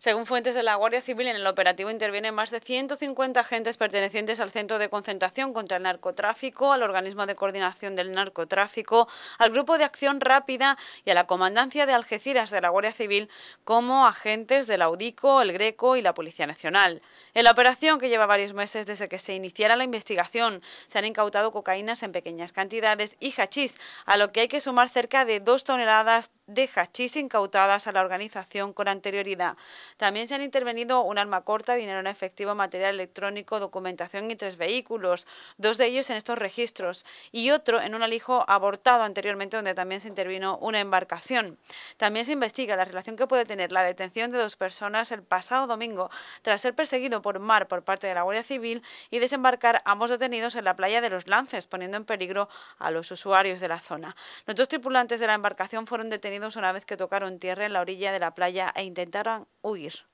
Según fuentes de la Guardia Civil, en el operativo intervienen más de 150 agentes pertenecientes al Centro de Concentración contra el Narcotráfico, al Organismo de Coordinación del Narcotráfico, al Grupo de Acción Rápida y a la Comandancia de Algeciras de la Guardia Civil como agentes del Audico, el Greco y la Policía Nacional. En la operación, que lleva varios meses desde que se iniciara la investigación, se han incautado cocaínas en pequeñas cantidades y hachís, a lo que hay que sumar cerca de dos toneladas de hachís incautadas a la organización con anterioridad. También se han intervenido un arma corta, dinero en efectivo, material electrónico, documentación y tres vehículos, dos de ellos en estos registros y otro en un alijo abortado anteriormente donde también se intervino una embarcación. También se investiga la relación que puede tener la detención de dos personas el pasado domingo tras ser perseguido por mar por parte de la Guardia Civil y desembarcar ambos detenidos en la playa de Los Lances, poniendo en peligro a los usuarios de la zona. Los dos tripulantes de la embarcación fueron detenidos una vez que tocaron tierra en la orilla de la playa e intentaron huir huir.